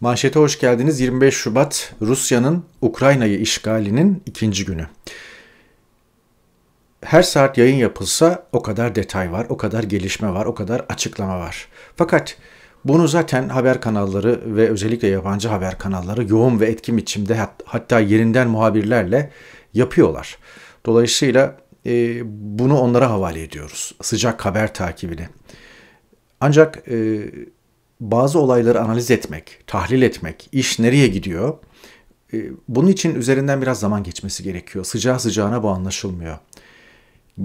Manşete hoş geldiniz. 25 Şubat Rusya'nın Ukrayna'yı işgalinin ikinci günü. Her saat yayın yapılsa o kadar detay var, o kadar gelişme var, o kadar açıklama var. Fakat bunu zaten haber kanalları ve özellikle yabancı haber kanalları yoğun ve etkin biçimde hat- hatta yerinden muhabirlerle yapıyorlar. Dolayısıyla e, bunu onlara havale ediyoruz. Sıcak haber takibini. Ancak e, bazı olayları analiz etmek, tahlil etmek, iş nereye gidiyor? Ee, bunun için üzerinden biraz zaman geçmesi gerekiyor. Sıcağı sıcağına bu anlaşılmıyor.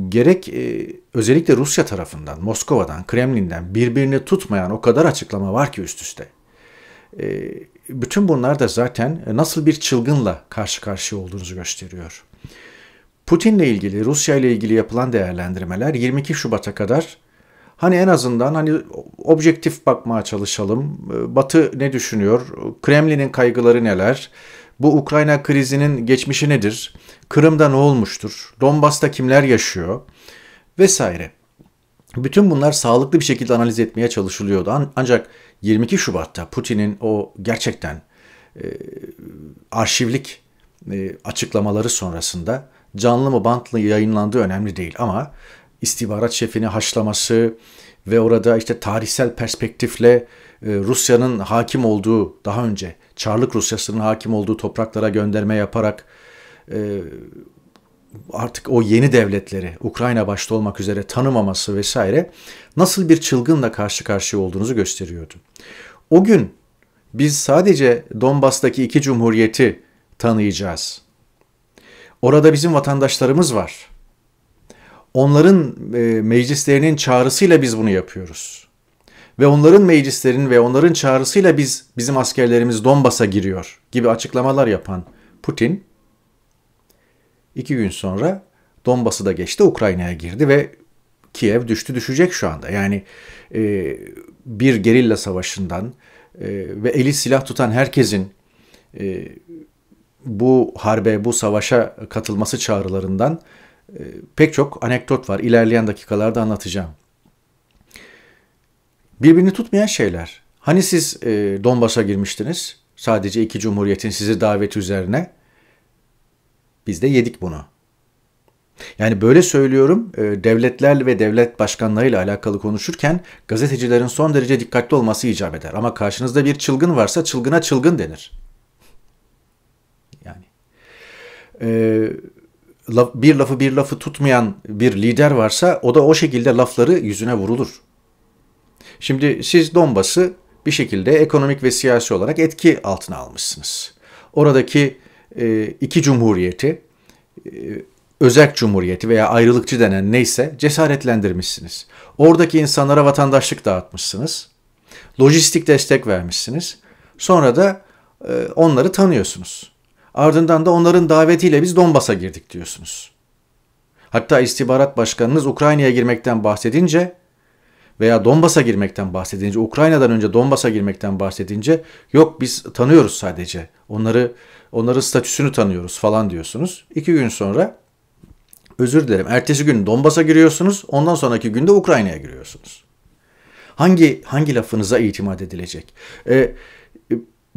Gerek e, özellikle Rusya tarafından, Moskova'dan, Kremlin'den birbirini tutmayan o kadar açıklama var ki üst üste. Ee, bütün bunlar da zaten e, nasıl bir çılgınla karşı karşıya olduğunuzu gösteriyor. Putin'le ilgili, Rusya ile ilgili yapılan değerlendirmeler 22 Şubat'a kadar Hani en azından hani objektif bakmaya çalışalım. Ee, Batı ne düşünüyor? Kremlin'in kaygıları neler? Bu Ukrayna krizinin geçmişi nedir? Kırım'da ne olmuştur? Donbas'ta kimler yaşıyor? Vesaire. Bütün bunlar sağlıklı bir şekilde analiz etmeye çalışılıyordu. Ancak 22 Şubat'ta Putin'in o gerçekten e, arşivlik e, açıklamaları sonrasında canlı mı bantlı yayınlandığı önemli değil ama istihbarat şefini haşlaması ve orada işte tarihsel perspektifle e, Rusya'nın hakim olduğu daha önce Çarlık Rusyası'nın hakim olduğu topraklara gönderme yaparak e, artık o yeni devletleri Ukrayna başta olmak üzere tanımaması vesaire nasıl bir çılgınla karşı karşıya olduğunuzu gösteriyordu. O gün biz sadece Donbas'taki iki cumhuriyeti tanıyacağız. Orada bizim vatandaşlarımız var onların e, meclislerinin çağrısıyla biz bunu yapıyoruz. Ve onların meclislerinin ve onların çağrısıyla biz bizim askerlerimiz Donbas'a giriyor gibi açıklamalar yapan Putin iki gün sonra Donbas'ı da geçti Ukrayna'ya girdi ve Kiev düştü düşecek şu anda. Yani e, bir gerilla savaşından e, ve eli silah tutan herkesin e, bu harbe, bu savaşa katılması çağrılarından ee, pek çok anekdot var. İlerleyen dakikalarda anlatacağım. Birbirini tutmayan şeyler. Hani siz e, Donbas'a girmiştiniz? Sadece iki cumhuriyetin sizi daveti üzerine. Biz de yedik bunu. Yani böyle söylüyorum e, devletler ve devlet başkanlarıyla alakalı konuşurken gazetecilerin son derece dikkatli olması icap eder. Ama karşınızda bir çılgın varsa çılgına çılgın denir. Yani. Ee, laf, bir lafı bir lafı tutmayan bir lider varsa o da o şekilde lafları yüzüne vurulur. Şimdi siz Donbas'ı bir şekilde ekonomik ve siyasi olarak etki altına almışsınız. Oradaki e, iki cumhuriyeti, e, özerk cumhuriyeti veya ayrılıkçı denen neyse cesaretlendirmişsiniz. Oradaki insanlara vatandaşlık dağıtmışsınız. Lojistik destek vermişsiniz. Sonra da e, onları tanıyorsunuz. Ardından da onların davetiyle biz Donbas'a girdik diyorsunuz. Hatta istihbarat başkanınız Ukrayna'ya girmekten bahsedince veya Donbas'a girmekten bahsedince, Ukrayna'dan önce Donbas'a girmekten bahsedince yok biz tanıyoruz sadece. Onları onların statüsünü tanıyoruz falan diyorsunuz. İki gün sonra özür dilerim. Ertesi gün Donbas'a giriyorsunuz. Ondan sonraki günde Ukrayna'ya giriyorsunuz. Hangi hangi lafınıza itimat edilecek? Eee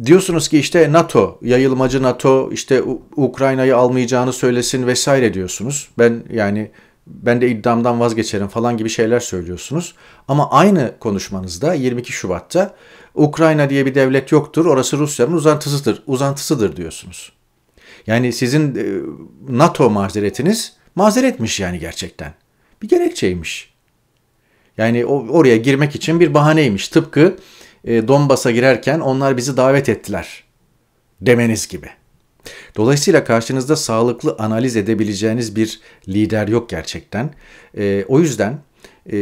diyorsunuz ki işte NATO, yayılmacı NATO işte Ukrayna'yı almayacağını söylesin vesaire diyorsunuz. Ben yani ben de iddiamdan vazgeçerim falan gibi şeyler söylüyorsunuz. Ama aynı konuşmanızda 22 Şubat'ta Ukrayna diye bir devlet yoktur, orası Rusya'nın uzantısıdır, uzantısıdır diyorsunuz. Yani sizin e, NATO mazeretiniz mazeretmiş yani gerçekten. Bir gerekçeymiş. Yani oraya girmek için bir bahaneymiş. Tıpkı e, Donbas'a girerken onlar bizi davet ettiler demeniz gibi. Dolayısıyla karşınızda sağlıklı analiz edebileceğiniz bir lider yok gerçekten. E, o yüzden e,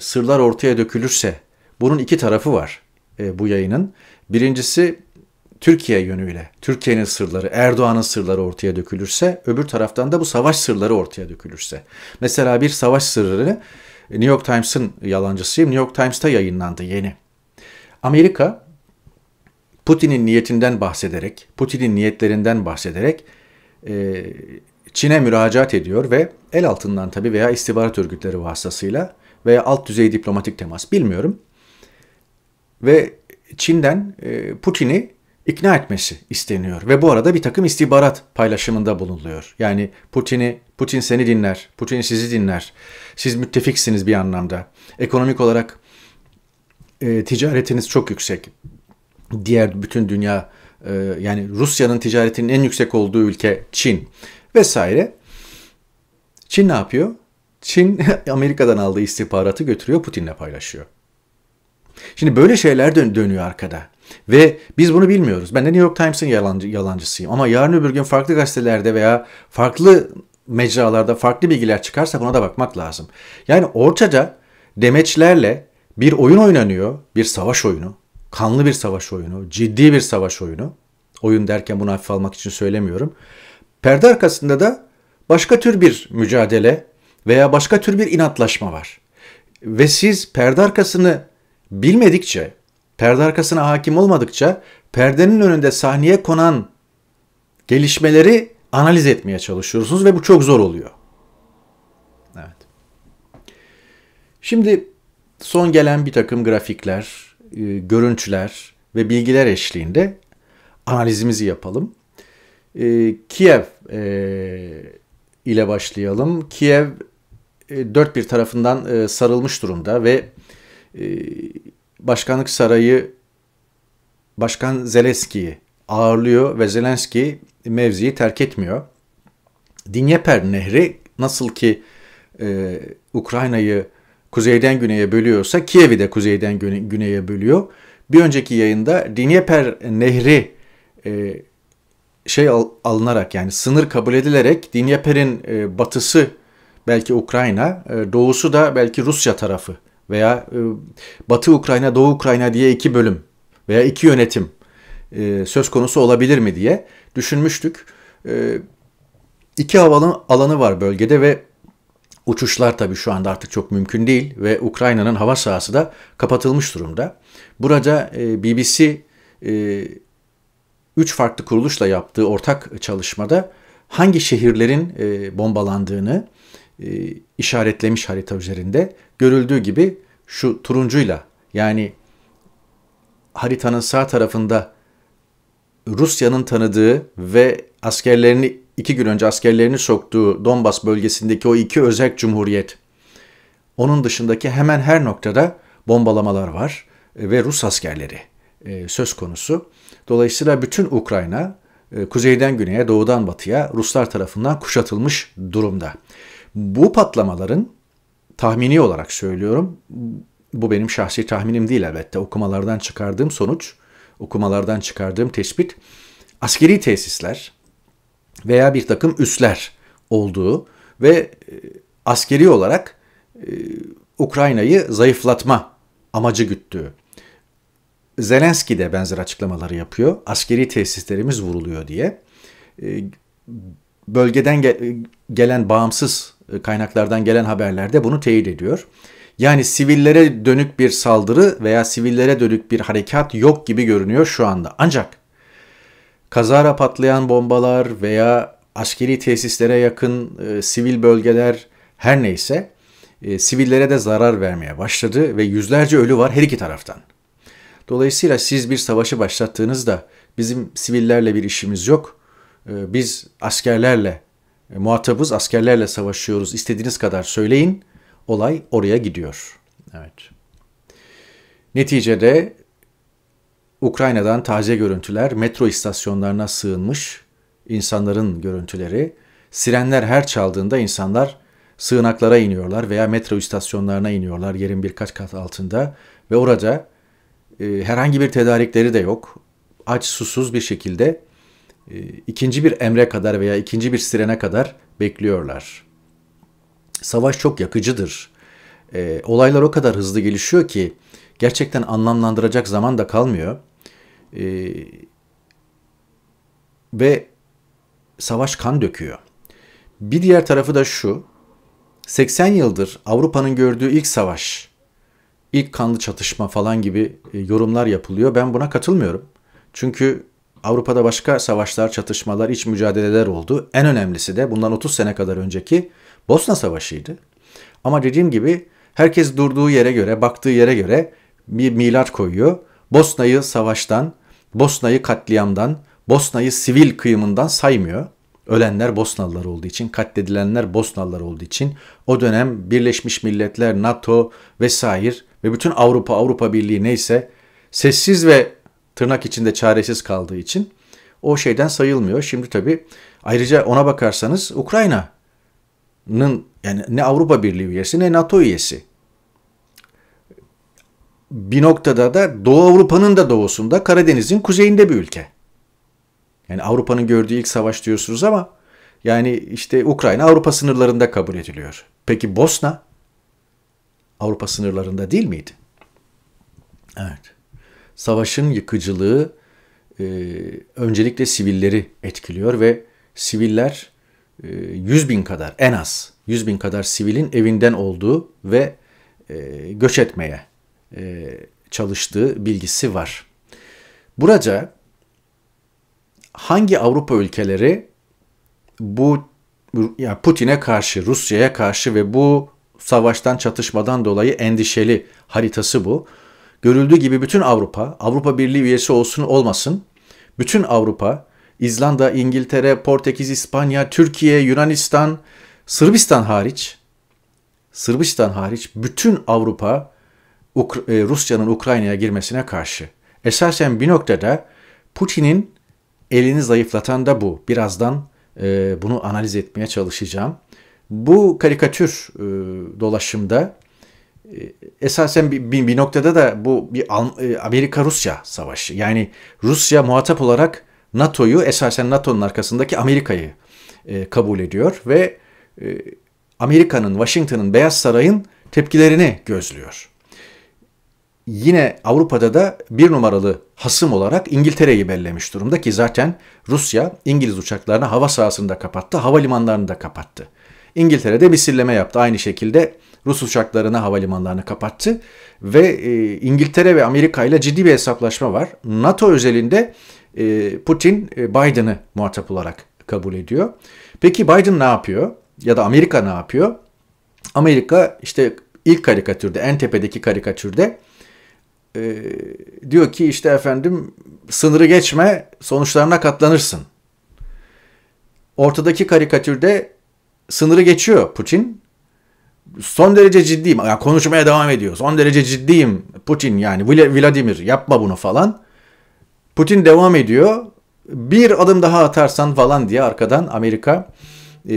sırlar ortaya dökülürse bunun iki tarafı var e, bu yayının. Birincisi Türkiye yönüyle, Türkiye'nin sırları, Erdoğan'ın sırları ortaya dökülürse, öbür taraftan da bu savaş sırları ortaya dökülürse. Mesela bir savaş sırrı New York Times'ın yalancısıyım. New York Times'ta yayınlandı yeni. Amerika Putin'in niyetinden bahsederek, Putin'in niyetlerinden bahsederek e, Çin'e müracaat ediyor ve el altından tabi veya istihbarat örgütleri vasıtasıyla veya alt düzey diplomatik temas bilmiyorum. Ve Çin'den e, Putin'i ikna etmesi isteniyor ve bu arada bir takım istihbarat paylaşımında bulunuyor. Yani Putin'i Putin seni dinler, Putin sizi dinler. Siz müttefiksiniz bir anlamda. Ekonomik olarak e, ticaretiniz çok yüksek. Diğer bütün dünya e, yani Rusya'nın ticaretinin en yüksek olduğu ülke Çin vesaire. Çin ne yapıyor? Çin Amerika'dan aldığı istihbaratı götürüyor Putin'le paylaşıyor. Şimdi böyle şeyler dön dönüyor arkada. Ve biz bunu bilmiyoruz. Ben de New York Times'ın yalancı, yalancısıyım. Ama yarın öbür gün farklı gazetelerde veya farklı mecralarda farklı bilgiler çıkarsa buna da bakmak lazım. Yani ortaca demeçlerle bir oyun oynanıyor, bir savaş oyunu. Kanlı bir savaş oyunu, ciddi bir savaş oyunu. Oyun derken bunu hafife almak için söylemiyorum. Perde arkasında da başka tür bir mücadele veya başka tür bir inatlaşma var. Ve siz perde arkasını bilmedikçe, perde arkasına hakim olmadıkça perdenin önünde sahneye konan gelişmeleri analiz etmeye çalışıyorsunuz ve bu çok zor oluyor. Evet. Şimdi son gelen bir takım grafikler, e, görüntüler ve bilgiler eşliğinde analizimizi yapalım. E, Kiev e, ile başlayalım. Kiev dört bir tarafından sarılmış durumda ve Başkanlık Sarayı Başkan Zelenski'yi ağırlıyor ve Zelenski mevziyi terk etmiyor. Dinyeper Nehri nasıl ki e, Ukrayna'yı kuzeyden güneye bölüyorsa Kiev'i de kuzeyden güneye bölüyor. Bir önceki yayında Dnieper Nehri e, şey al, alınarak yani sınır kabul edilerek Dnieper'in e, batısı belki Ukrayna, e, doğusu da belki Rusya tarafı veya e, Batı Ukrayna, Doğu Ukrayna diye iki bölüm veya iki yönetim e, söz konusu olabilir mi diye düşünmüştük. E, iki havalı alanı var bölgede ve Uçuşlar tabii şu anda artık çok mümkün değil ve Ukrayna'nın hava sahası da kapatılmış durumda. Burada e, BBC e, üç farklı kuruluşla yaptığı ortak çalışmada hangi şehirlerin e, bombalandığını işaretlemiş harita üzerinde. Görüldüğü gibi şu turuncuyla yani haritanın sağ tarafında Rusya'nın tanıdığı ve askerlerini iki gün önce askerlerini soktuğu Donbas bölgesindeki o iki özel cumhuriyet. Onun dışındaki hemen her noktada bombalamalar var e, ve Rus askerleri e, söz konusu. Dolayısıyla bütün Ukrayna e, kuzeyden güneye, doğudan batıya Ruslar tarafından kuşatılmış durumda. Bu patlamaların tahmini olarak söylüyorum, bu benim şahsi tahminim değil elbette. Okumalardan çıkardığım sonuç, okumalardan çıkardığım tespit askeri tesisler, veya bir takım üsler olduğu ve e, askeri olarak e, Ukrayna'yı zayıflatma amacı güttüğü. Zelenski de benzer açıklamaları yapıyor. Askeri tesislerimiz vuruluyor diye. E, bölgeden gelen bağımsız kaynaklardan gelen haberlerde bunu teyit ediyor. Yani sivillere dönük bir saldırı veya sivillere dönük bir harekat yok gibi görünüyor şu anda. Ancak kazara patlayan bombalar veya askeri tesislere yakın e, sivil bölgeler her neyse e, sivillere de zarar vermeye başladı ve yüzlerce ölü var her iki taraftan. Dolayısıyla siz bir savaşı başlattığınızda bizim sivillerle bir işimiz yok. E, biz askerlerle e, muhatabız, askerlerle savaşıyoruz. İstediğiniz kadar söyleyin. Olay oraya gidiyor. Evet. Neticede Ukrayna'dan taze görüntüler, metro istasyonlarına sığınmış insanların görüntüleri. Sirenler her çaldığında insanlar sığınaklara iniyorlar veya metro istasyonlarına iniyorlar yerin birkaç kat altında ve orada e, herhangi bir tedarikleri de yok. Aç susuz bir şekilde e, ikinci bir emre kadar veya ikinci bir sirene kadar bekliyorlar. Savaş çok yakıcıdır. E, olaylar o kadar hızlı gelişiyor ki gerçekten anlamlandıracak zaman da kalmıyor e, ve savaş kan döküyor. Bir diğer tarafı da şu. 80 yıldır Avrupa'nın gördüğü ilk savaş, ilk kanlı çatışma falan gibi e, yorumlar yapılıyor. Ben buna katılmıyorum. Çünkü Avrupa'da başka savaşlar, çatışmalar, iç mücadeleler oldu. En önemlisi de bundan 30 sene kadar önceki Bosna Savaşı'ydı. Ama dediğim gibi herkes durduğu yere göre, baktığı yere göre bir milat koyuyor. Bosna'yı savaştan, Bosna'yı katliamdan, Bosna'yı sivil kıyımından saymıyor. Ölenler Bosnalılar olduğu için, katledilenler Bosnalılar olduğu için o dönem Birleşmiş Milletler, NATO vesaire ve bütün Avrupa, Avrupa Birliği neyse sessiz ve tırnak içinde çaresiz kaldığı için o şeyden sayılmıyor. Şimdi tabii ayrıca ona bakarsanız Ukrayna'nın yani ne Avrupa Birliği üyesi ne NATO üyesi bir noktada da Doğu Avrupa'nın da doğusunda Karadeniz'in kuzeyinde bir ülke. Yani Avrupa'nın gördüğü ilk savaş diyorsunuz ama yani işte Ukrayna Avrupa sınırlarında kabul ediliyor. Peki Bosna Avrupa sınırlarında değil miydi? Evet. Savaşın yıkıcılığı e, öncelikle sivilleri etkiliyor ve siviller e, 100 bin kadar en az 100 bin kadar sivilin evinden olduğu ve e, göç etmeye e, çalıştığı bilgisi var. Buraca hangi Avrupa ülkeleri bu ya Putin'e karşı, Rusya'ya karşı ve bu savaştan, çatışmadan dolayı endişeli haritası bu. Görüldüğü gibi bütün Avrupa, Avrupa Birliği üyesi olsun olmasın, bütün Avrupa, İzlanda, İngiltere, Portekiz, İspanya, Türkiye, Yunanistan, Sırbistan hariç, Sırbistan hariç bütün Avrupa Ukra- e, Rusya'nın Ukrayna'ya girmesine karşı. Esasen bir noktada Putin'in elini zayıflatan da bu. Birazdan e, bunu analiz etmeye çalışacağım. Bu karikatür e, dolaşımda e, esasen bir, bir, bir noktada da bu bir e, Amerika-Rusya savaşı. Yani Rusya muhatap olarak NATO'yu esasen NATO'nun arkasındaki Amerika'yı e, kabul ediyor ve e, Amerika'nın, Washington'ın, Beyaz Saray'ın tepkilerini gözlüyor yine Avrupa'da da bir numaralı hasım olarak İngiltere'yi bellemiş durumda ki zaten Rusya İngiliz uçaklarını hava sahasını da kapattı, havalimanlarını da kapattı. İngiltere de misilleme yaptı. Aynı şekilde Rus uçaklarını havalimanlarını kapattı ve e, İngiltere ve Amerika ile ciddi bir hesaplaşma var. NATO özelinde e, Putin e, Biden'ı muhatap olarak kabul ediyor. Peki Biden ne yapıyor? Ya da Amerika ne yapıyor? Amerika işte ilk karikatürde, en tepedeki karikatürde e, diyor ki işte efendim sınırı geçme sonuçlarına katlanırsın. Ortadaki karikatürde sınırı geçiyor Putin. Son derece ciddiyim. Yani konuşmaya devam ediyor. Son derece ciddiyim Putin yani Vladimir yapma bunu falan. Putin devam ediyor. Bir adım daha atarsan falan diye arkadan Amerika e,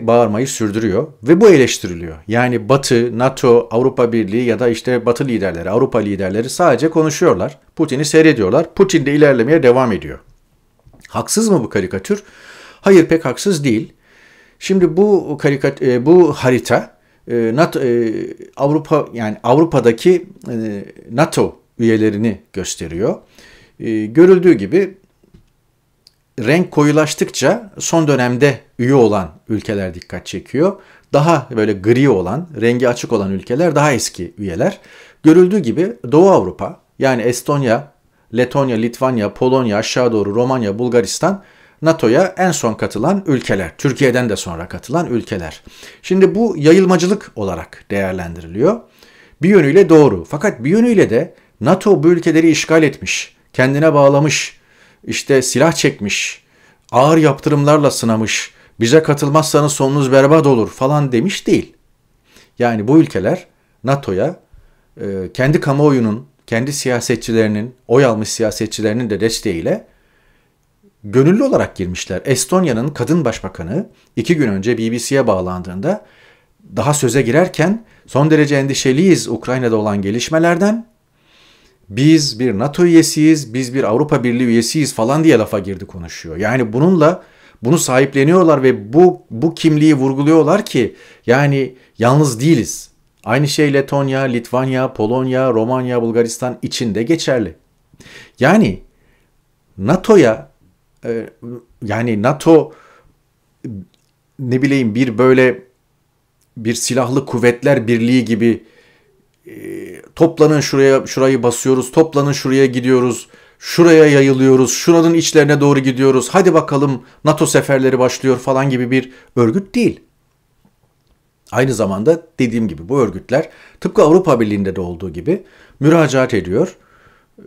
bağırmayı sürdürüyor ve bu eleştiriliyor. Yani Batı, NATO, Avrupa Birliği ya da işte Batı liderleri, Avrupa liderleri sadece konuşuyorlar. Putin'i seyrediyorlar. Putin de ilerlemeye devam ediyor. Haksız mı bu karikatür? Hayır pek haksız değil. Şimdi bu karikat e, bu harita e, NATO e, Avrupa yani Avrupa'daki NATO üyelerini gösteriyor. görüldüğü gibi renk koyulaştıkça son dönemde üye olan ülkeler dikkat çekiyor. Daha böyle gri olan, rengi açık olan ülkeler daha eski üyeler. Görüldüğü gibi Doğu Avrupa yani Estonya, Letonya, Litvanya, Polonya, aşağı doğru Romanya, Bulgaristan NATO'ya en son katılan ülkeler. Türkiye'den de sonra katılan ülkeler. Şimdi bu yayılmacılık olarak değerlendiriliyor. Bir yönüyle doğru. Fakat bir yönüyle de NATO bu ülkeleri işgal etmiş, kendine bağlamış, işte silah çekmiş, ağır yaptırımlarla sınamış, bize katılmazsanız sonunuz berbat olur falan demiş değil. Yani bu ülkeler NATO'ya e, kendi kamuoyunun, kendi siyasetçilerinin, oy almış siyasetçilerinin de desteğiyle gönüllü olarak girmişler. Estonya'nın kadın başbakanı iki gün önce BBC'ye bağlandığında daha söze girerken son derece endişeliyiz Ukrayna'da olan gelişmelerden biz bir NATO üyesiyiz, biz bir Avrupa Birliği üyesiyiz falan diye lafa girdi konuşuyor. Yani bununla bunu sahipleniyorlar ve bu bu kimliği vurguluyorlar ki yani yalnız değiliz. Aynı şey Letonya, Litvanya, Polonya, Romanya, Bulgaristan içinde geçerli. Yani NATO'ya e, yani NATO ne bileyim bir böyle bir silahlı kuvvetler birliği gibi e, Toplanın şuraya şurayı basıyoruz. Toplanın şuraya gidiyoruz. Şuraya yayılıyoruz. Şuranın içlerine doğru gidiyoruz. Hadi bakalım NATO seferleri başlıyor falan gibi bir örgüt değil. Aynı zamanda dediğim gibi bu örgütler tıpkı Avrupa Birliği'nde de olduğu gibi müracaat ediyor. Ee,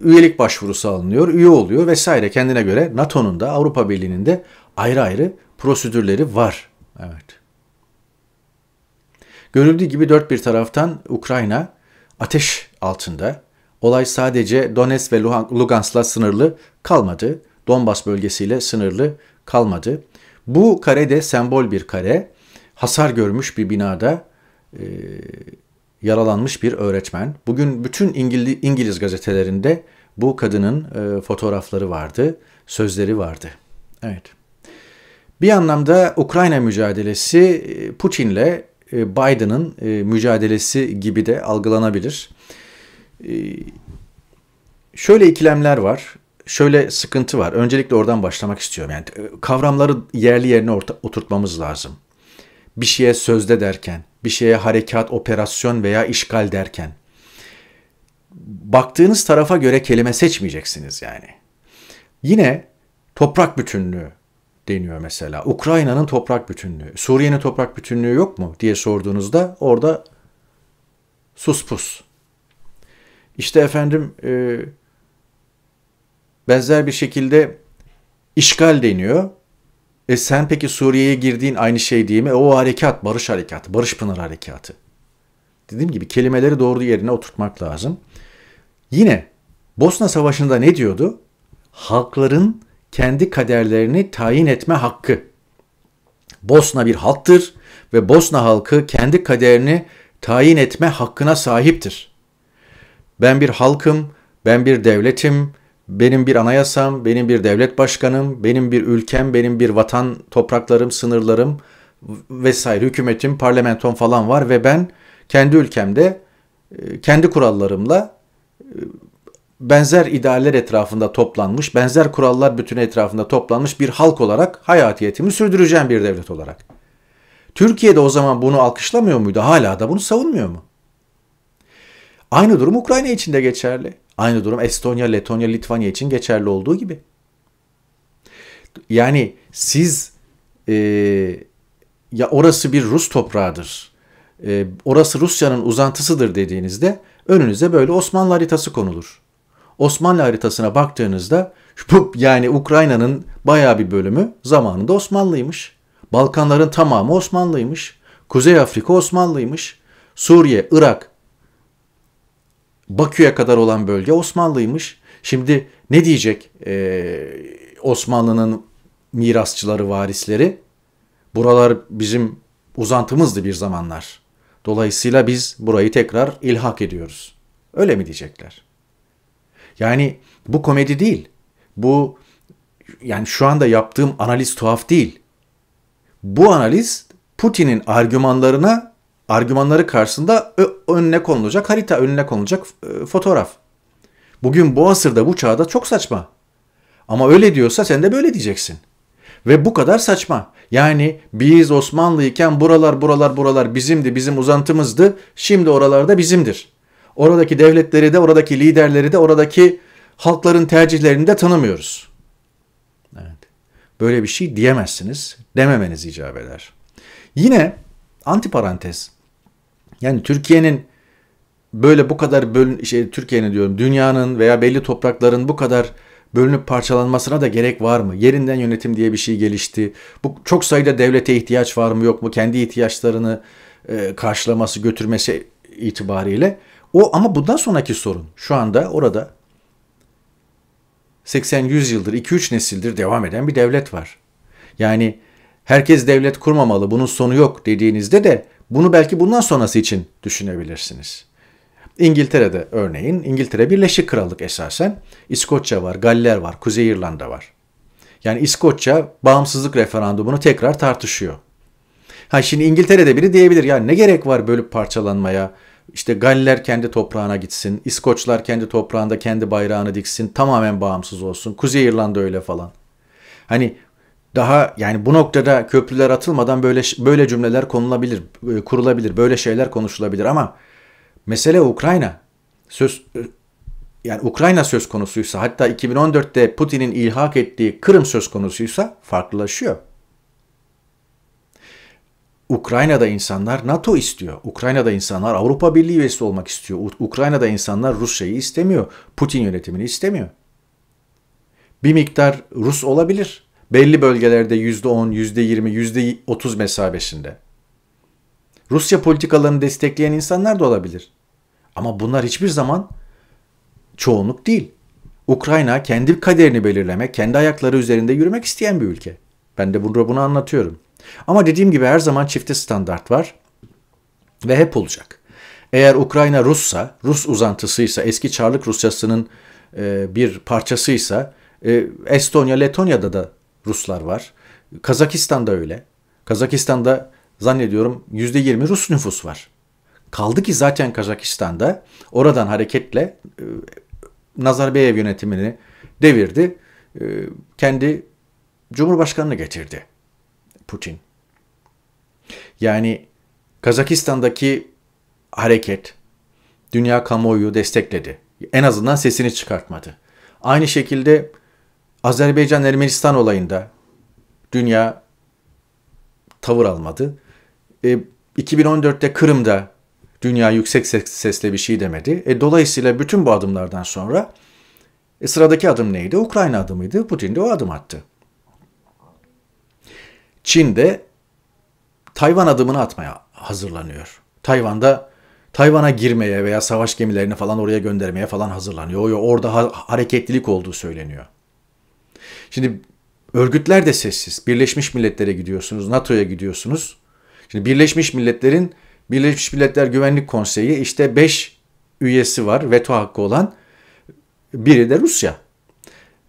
üyelik başvurusu alınıyor, üye oluyor vesaire kendine göre NATO'nun da Avrupa Birliği'nin de ayrı ayrı prosedürleri var. Evet. Görüldüğü gibi dört bir taraftan Ukrayna ateş altında. Olay sadece Donetsk ve Lugansk'la sınırlı kalmadı. Donbas bölgesiyle sınırlı kalmadı. Bu kare de sembol bir kare. Hasar görmüş bir binada e, yaralanmış bir öğretmen. Bugün bütün İngiliz, İngiliz gazetelerinde bu kadının e, fotoğrafları vardı, sözleri vardı. Evet. Bir anlamda Ukrayna mücadelesi e, Putin'le e, Biden'ın e, mücadelesi gibi de algılanabilir. E, şöyle ikilemler var. Şöyle sıkıntı var. Öncelikle oradan başlamak istiyorum. Yani kavramları yerli yerine orta, oturtmamız lazım. Bir şeye sözde derken, bir şeye harekat, operasyon veya işgal derken baktığınız tarafa göre kelime seçmeyeceksiniz yani. Yine toprak bütünlüğü, deniyor mesela. Ukrayna'nın toprak bütünlüğü, Suriye'nin toprak bütünlüğü yok mu diye sorduğunuzda orada sus pus. İşte efendim e, benzer bir şekilde işgal deniyor. E sen peki Suriye'ye girdiğin aynı şey değil mi? o harekat barış harekatı, barış pınar harekatı. Dediğim gibi kelimeleri doğru yerine oturtmak lazım. Yine Bosna Savaşı'nda ne diyordu? Halkların kendi kaderlerini tayin etme hakkı. Bosna bir halktır ve Bosna halkı kendi kaderini tayin etme hakkına sahiptir. Ben bir halkım, ben bir devletim, benim bir anayasam, benim bir devlet başkanım, benim bir ülkem, benim bir vatan, topraklarım, sınırlarım vesaire hükümetim, parlamenton falan var ve ben kendi ülkemde e, kendi kurallarımla e, benzer idealler etrafında toplanmış, benzer kurallar bütün etrafında toplanmış bir halk olarak hayatiyetimi sürdüreceğim bir devlet olarak. Türkiye'de o zaman bunu alkışlamıyor muydu? Hala da bunu savunmuyor mu? Aynı durum Ukrayna için de geçerli. Aynı durum Estonya, Letonya, Litvanya için geçerli olduğu gibi. Yani siz e, ya orası bir Rus toprağıdır, e, orası Rusya'nın uzantısıdır dediğinizde önünüze böyle Osmanlı haritası konulur. Osmanlı haritasına baktığınızda yani Ukrayna'nın bayağı bir bölümü zamanında Osmanlıymış. Balkanların tamamı Osmanlıymış. Kuzey Afrika Osmanlıymış. Suriye, Irak, Bakü'ye kadar olan bölge Osmanlıymış. Şimdi ne diyecek ee, Osmanlı'nın mirasçıları, varisleri? Buralar bizim uzantımızdı bir zamanlar. Dolayısıyla biz burayı tekrar ilhak ediyoruz. Öyle mi diyecekler? Yani bu komedi değil. Bu yani şu anda yaptığım analiz tuhaf değil. Bu analiz Putin'in argümanlarına argümanları karşısında önüne konulacak harita, önüne konulacak e, fotoğraf. Bugün bu asırda, bu çağda çok saçma. Ama öyle diyorsa sen de böyle diyeceksin. Ve bu kadar saçma. Yani biz Osmanlı iken buralar buralar buralar bizimdi, bizim uzantımızdı. Şimdi oralarda bizimdir oradaki devletleri de, oradaki liderleri de, oradaki halkların tercihlerini de tanımıyoruz. Evet. Böyle bir şey diyemezsiniz. Dememeniz icap eder. Yine antiparantez. Yani Türkiye'nin böyle bu kadar bölün şey Türkiye'nin diyorum dünyanın veya belli toprakların bu kadar bölünüp parçalanmasına da gerek var mı? Yerinden yönetim diye bir şey gelişti. Bu çok sayıda devlete ihtiyaç var mı yok mu? Kendi ihtiyaçlarını e, karşılaması, götürmesi itibariyle o ama bundan sonraki sorun şu anda orada 80-100 yıldır 2-3 nesildir devam eden bir devlet var. Yani herkes devlet kurmamalı bunun sonu yok dediğinizde de bunu belki bundan sonrası için düşünebilirsiniz. İngiltere'de örneğin İngiltere Birleşik Krallık esasen İskoçya var, Galler var, Kuzey İrlanda var. Yani İskoçya bağımsızlık referandumunu tekrar tartışıyor. Ha şimdi İngiltere'de biri diyebilir ya ne gerek var bölüp parçalanmaya, işte Galler kendi toprağına gitsin, İskoçlar kendi toprağında kendi bayrağını diksin, tamamen bağımsız olsun. Kuzey İrlanda öyle falan. Hani daha yani bu noktada köprüler atılmadan böyle böyle cümleler konulabilir, e, kurulabilir, böyle şeyler konuşulabilir ama mesele Ukrayna. Söz e, yani Ukrayna söz konusuysa hatta 2014'te Putin'in ilhak ettiği Kırım söz konusuysa farklılaşıyor. Ukrayna'da insanlar NATO istiyor. Ukrayna'da insanlar Avrupa Birliği üyesi olmak istiyor. Ukrayna'da insanlar Rusya'yı istemiyor. Putin yönetimini istemiyor. Bir miktar Rus olabilir. Belli bölgelerde %10, %20, %30 mesabesinde. Rusya politikalarını destekleyen insanlar da olabilir. Ama bunlar hiçbir zaman çoğunluk değil. Ukrayna kendi kaderini belirlemek, kendi ayakları üzerinde yürümek isteyen bir ülke. Ben de bunu, bunu anlatıyorum. Ama dediğim gibi her zaman çifte standart var ve hep olacak. Eğer Ukrayna Rus'sa, Rus uzantısıysa, eski Çarlık Rusyası'nın e, bir parçasıysa e, Estonya, Letonya'da da Ruslar var. Kazakistan'da öyle. Kazakistan'da zannediyorum %20 Rus nüfus var. Kaldı ki zaten Kazakistan'da oradan hareketle e, Nazarbayev yönetimini devirdi. Kendi Cumhurbaşkanını getirdi. Putin. Yani Kazakistan'daki hareket dünya kamuoyu destekledi. En azından sesini çıkartmadı. Aynı şekilde Azerbaycan-Ermenistan olayında dünya tavır almadı. E, 2014'te Kırım'da dünya yüksek sesle bir şey demedi. E, dolayısıyla bütün bu adımlardan sonra e, sıradaki adım neydi? Ukrayna adımıydı. Putin de o adım attı. Çin de Tayvan adımını atmaya hazırlanıyor. Tayvan'da Tayvan'a girmeye veya savaş gemilerini falan oraya göndermeye falan hazırlanıyor. Orada ha- hareketlilik olduğu söyleniyor. Şimdi örgütler de sessiz. Birleşmiş Milletler'e gidiyorsunuz, NATO'ya gidiyorsunuz. Şimdi Birleşmiş Milletler'in Birleşmiş Milletler Güvenlik Konseyi işte 5 üyesi var veto hakkı olan. Biri de Rusya.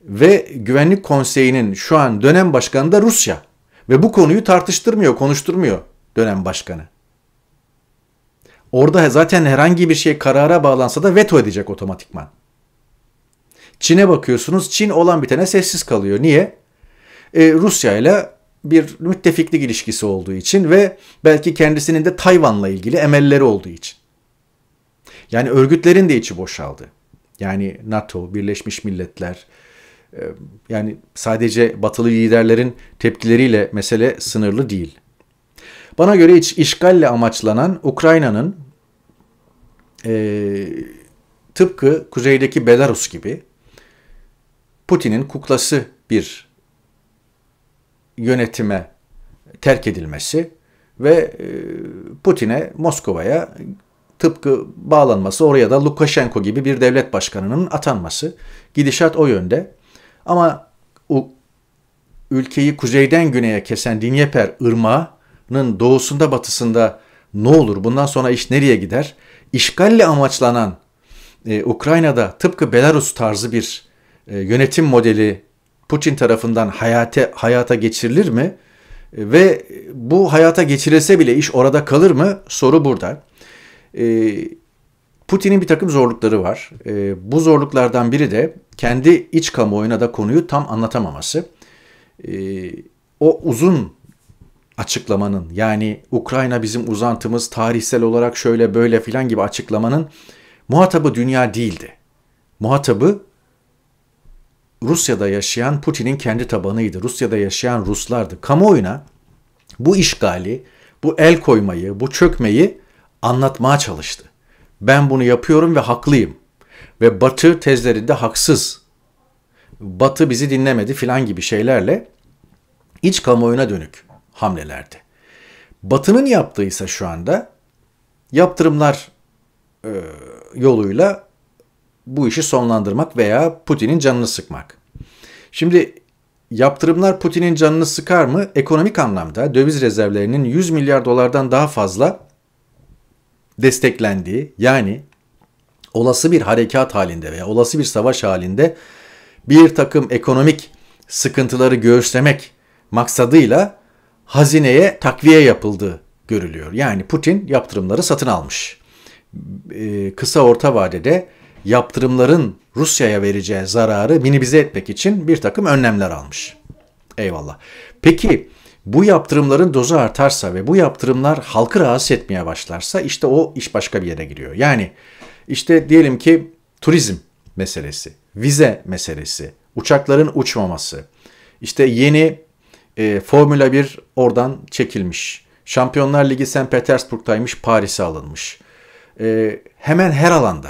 Ve Güvenlik Konseyi'nin şu an dönem başkanı da Rusya. Ve bu konuyu tartıştırmıyor, konuşturmuyor dönem başkanı. Orada zaten herhangi bir şey karara bağlansa da veto edecek otomatikman. Çin'e bakıyorsunuz. Çin olan bitene sessiz kalıyor. Niye? Ee, Rusya ile bir müttefiklik ilişkisi olduğu için ve belki kendisinin de Tayvan'la ilgili emelleri olduğu için. Yani örgütlerin de içi boşaldı. Yani NATO, Birleşmiş Milletler, ee, yani sadece batılı liderlerin tepkileriyle mesele sınırlı değil. Bana göre hiç işgalle amaçlanan Ukrayna'nın e, tıpkı kuzeydeki Belarus gibi Putin'in kuklası bir yönetime terk edilmesi ve e, Putin'e Moskova'ya tıpkı bağlanması oraya da Lukashenko gibi bir devlet başkanının atanması gidişat o yönde ama o ülkeyi kuzeyden güneye kesen Dinyeper Irmağı'nın doğusunda batısında ne olur? Bundan sonra iş nereye gider? İşgalle amaçlanan e, Ukrayna'da tıpkı Belarus tarzı bir e, yönetim modeli Putin tarafından hayate, hayata geçirilir mi? E, ve bu hayata geçirilse bile iş orada kalır mı? Soru burada. E, Putin'in bir takım zorlukları var. E, bu zorluklardan biri de kendi iç kamuoyuna da konuyu tam anlatamaması. E, o uzun açıklamanın yani Ukrayna bizim uzantımız tarihsel olarak şöyle böyle filan gibi açıklamanın muhatabı dünya değildi. Muhatabı Rusya'da yaşayan Putin'in kendi tabanıydı. Rusya'da yaşayan Ruslardı. Kamuoyuna bu işgali, bu el koymayı, bu çökmeyi anlatmaya çalıştı. Ben bunu yapıyorum ve haklıyım. Ve Batı tezlerinde haksız. Batı bizi dinlemedi filan gibi şeylerle iç kamuoyuna dönük hamlelerdi. Batı'nın yaptığı ise şu anda yaptırımlar e, yoluyla bu işi sonlandırmak veya Putin'in canını sıkmak. Şimdi yaptırımlar Putin'in canını sıkar mı? Ekonomik anlamda döviz rezervlerinin 100 milyar dolardan daha fazla desteklendiği yani olası bir harekat halinde veya olası bir savaş halinde bir takım ekonomik sıkıntıları göğüslemek maksadıyla hazineye takviye yapıldığı görülüyor. Yani Putin yaptırımları satın almış. Ee, kısa orta vadede yaptırımların Rusya'ya vereceği zararı minimize etmek için bir takım önlemler almış. Eyvallah. Peki bu yaptırımların dozu artarsa ve bu yaptırımlar halkı rahatsız etmeye başlarsa işte o iş başka bir yere giriyor. Yani işte diyelim ki turizm meselesi, vize meselesi, uçakların uçmaması, işte yeni e, Formula 1 oradan çekilmiş, Şampiyonlar Ligi St. Petersburg'daymış, Paris'e alınmış. E, hemen her alanda,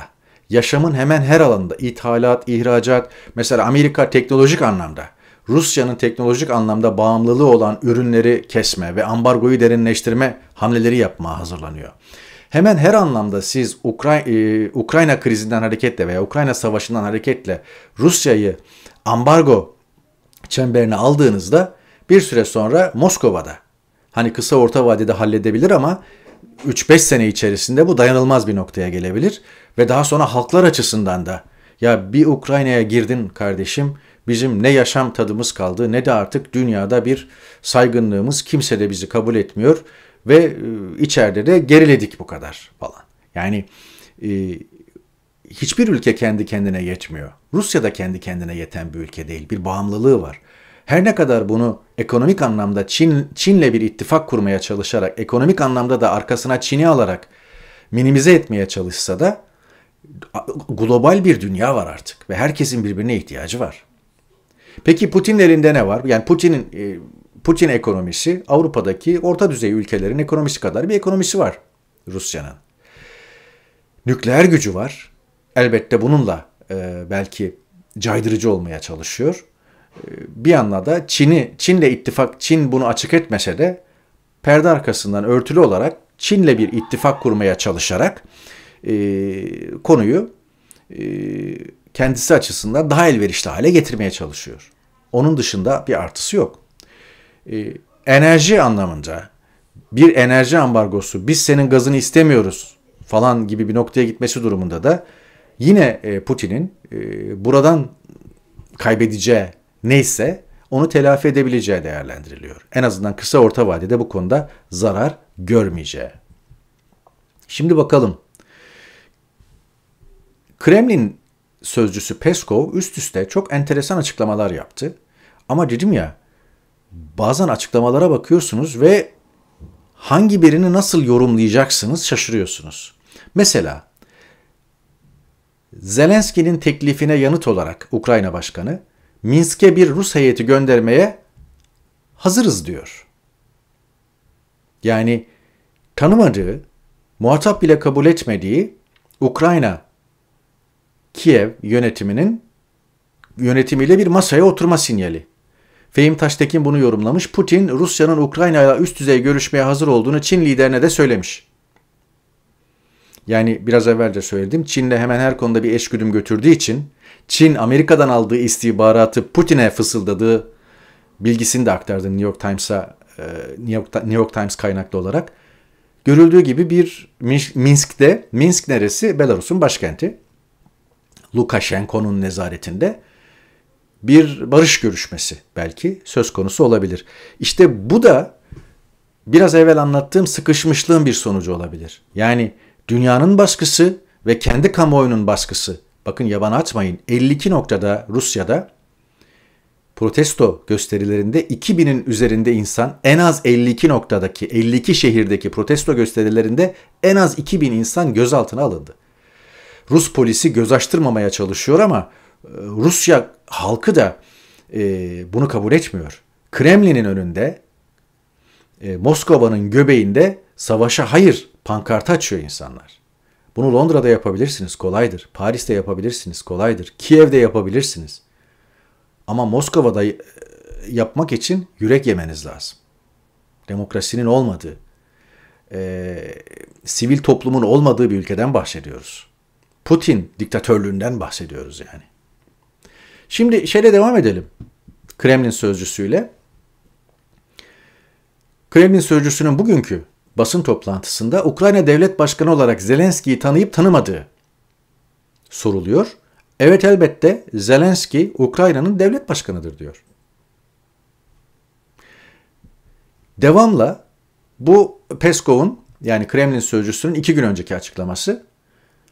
yaşamın hemen her alanında ithalat, ihracat, mesela Amerika teknolojik anlamda Rusya'nın teknolojik anlamda bağımlılığı olan ürünleri kesme ve ambargoyu derinleştirme hamleleri yapmaya hazırlanıyor. Hemen her anlamda siz Ukray e, Ukrayna krizinden hareketle veya Ukrayna savaşından hareketle Rusya'yı ambargo çemberine aldığınızda bir süre sonra Moskova'da hani kısa orta vadede halledebilir ama 3-5 sene içerisinde bu dayanılmaz bir noktaya gelebilir ve daha sonra halklar açısından da ya bir Ukrayna'ya girdin kardeşim Bizim ne yaşam tadımız kaldı ne de artık dünyada bir saygınlığımız kimse de bizi kabul etmiyor ve e, içeride de geriledik bu kadar falan. Yani e, hiçbir ülke kendi kendine yetmiyor. Rusya da kendi kendine yeten bir ülke değil. Bir bağımlılığı var. Her ne kadar bunu ekonomik anlamda Çin Çinle bir ittifak kurmaya çalışarak, ekonomik anlamda da arkasına Çin'i alarak minimize etmeye çalışsa da global bir dünya var artık ve herkesin birbirine ihtiyacı var. Peki Putin'in elinde ne var? Yani Putin'in e, Putin ekonomisi Avrupa'daki orta düzey ülkelerin ekonomisi kadar bir ekonomisi var Rusya'nın. Nükleer gücü var. Elbette bununla e, belki caydırıcı olmaya çalışıyor. E, bir yandan da Çin'i Çin'le ittifak Çin bunu açık etmese de perde arkasından örtülü olarak Çin'le bir ittifak kurmaya çalışarak e, konuyu e, kendisi açısından daha elverişli hale getirmeye çalışıyor. Onun dışında bir artısı yok. Ee, enerji anlamında bir enerji ambargosu biz senin gazını istemiyoruz falan gibi bir noktaya gitmesi durumunda da yine e, Putin'in e, buradan kaybedeceği neyse onu telafi edebileceği değerlendiriliyor. En azından kısa orta vadede bu konuda zarar görmeyeceği. Şimdi bakalım. Kremlin sözcüsü Peskov üst üste çok enteresan açıklamalar yaptı. Ama dedim ya bazen açıklamalara bakıyorsunuz ve hangi birini nasıl yorumlayacaksınız şaşırıyorsunuz. Mesela Zelenski'nin teklifine yanıt olarak Ukrayna Başkanı Minsk'e bir Rus heyeti göndermeye hazırız diyor. Yani tanımadığı, muhatap bile kabul etmediği Ukrayna Kiev yönetiminin yönetimiyle bir masaya oturma sinyali. Fehim Taştekin bunu yorumlamış. Putin Rusya'nın Ukrayna üst düzey görüşmeye hazır olduğunu Çin liderine de söylemiş. Yani biraz evvel de söyledim. Çin'le hemen her konuda bir eşgüdüm götürdüğü için Çin Amerika'dan aldığı istihbaratı Putin'e fısıldadığı bilgisini de aktardı New York Times'a e, New York, New York Times kaynaklı olarak. Görüldüğü gibi bir Minsk'te, Minsk neresi? Belarus'un başkenti. Lukashenko'nun nezaretinde bir barış görüşmesi belki söz konusu olabilir. İşte bu da biraz evvel anlattığım sıkışmışlığın bir sonucu olabilir. Yani dünyanın baskısı ve kendi kamuoyunun baskısı. Bakın yabana atmayın 52 noktada Rusya'da protesto gösterilerinde 2000'in üzerinde insan en az 52 noktadaki 52 şehirdeki protesto gösterilerinde en az 2000 insan gözaltına alındı. Rus polisi göz açtırmamaya çalışıyor ama e, Rusya halkı da e, bunu kabul etmiyor. Kremlin'in önünde e, Moskova'nın göbeğinde savaşa hayır pankart açıyor insanlar. Bunu Londra'da yapabilirsiniz kolaydır. Paris'te yapabilirsiniz kolaydır. Kiev'de yapabilirsiniz. Ama Moskova'da yapmak için yürek yemeniz lazım. Demokrasinin olmadığı, e, sivil toplumun olmadığı bir ülkeden bahsediyoruz. Putin diktatörlüğünden bahsediyoruz yani. Şimdi şeyle devam edelim. Kremlin sözcüsüyle. Kremlin sözcüsünün bugünkü basın toplantısında Ukrayna Devlet Başkanı olarak Zelenski'yi tanıyıp tanımadığı soruluyor. Evet elbette Zelenski Ukrayna'nın devlet başkanıdır diyor. Devamla bu Peskov'un yani Kremlin sözcüsünün iki gün önceki açıklaması